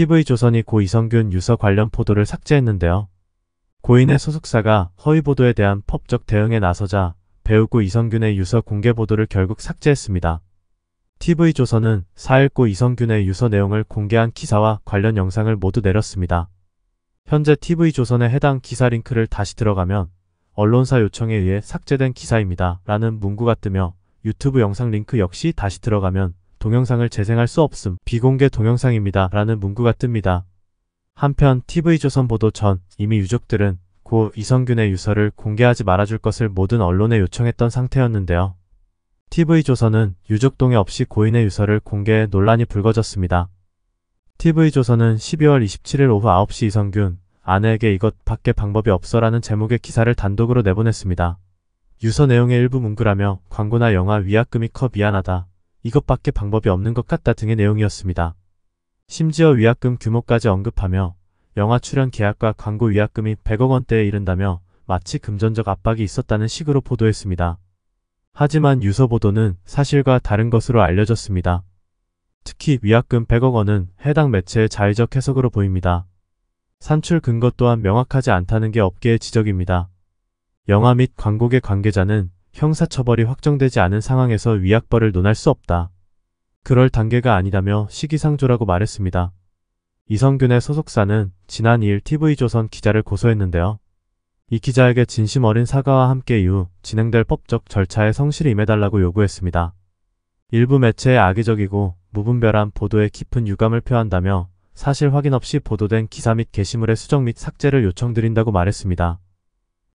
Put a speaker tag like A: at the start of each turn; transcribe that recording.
A: TV조선이 고 이성균 유서 관련 포도를 삭제했는데요. 고인의 소속사가 허위 보도에 대한 법적 대응에 나서자 배우고 이성균의 유서 공개 보도를 결국 삭제했습니다. TV조선은 4일 고 이성균의 유서 내용을 공개한 기사와 관련 영상을 모두 내렸습니다. 현재 TV조선에 해당 기사 링크를 다시 들어가면 언론사 요청에 의해 삭제된 기사입니다. 라는 문구가 뜨며 유튜브 영상 링크 역시 다시 들어가면 동영상을 재생할 수 없음 비공개 동영상입니다 라는 문구가 뜹니다. 한편 TV조선 보도 전 이미 유족들은 고 이성균의 유서를 공개하지 말아줄 것을 모든 언론에 요청했던 상태였는데요. TV조선은 유족 동의 없이 고인의 유서를 공개해 논란이 불거졌습니다. TV조선은 12월 27일 오후 9시 이성균, 아내에게 이것 밖에 방법이 없어라는 제목의 기사를 단독으로 내보냈습니다. 유서 내용의 일부 문구라며 광고나 영화 위약금이 커 미안하다. 이것밖에 방법이 없는 것 같다 등의 내용이었습니다. 심지어 위약금 규모까지 언급하며 영화 출연 계약과 광고 위약금이 100억 원대에 이른다며 마치 금전적 압박이 있었다는 식으로 보도했습니다. 하지만 유서 보도는 사실과 다른 것으로 알려졌습니다. 특히 위약금 100억 원은 해당 매체의 자의적 해석으로 보입니다. 산출 근거 또한 명확하지 않다는 게 업계의 지적입니다. 영화 및 광고계 관계자는 형사처벌이 확정되지 않은 상황에서 위약벌을 논할 수 없다. 그럴 단계가 아니다며 시기상조라고 말했습니다. 이성균의 소속사는 지난 2일 TV조선 기자를 고소했는데요. 이 기자에게 진심 어린 사과와 함께 이후 진행될 법적 절차에 성실히 임해달라고 요구했습니다. 일부 매체의 악의적이고 무분별한 보도에 깊은 유감을 표한다며 사실 확인 없이 보도된 기사 및 게시물의 수정 및 삭제를 요청드린다고 말했습니다.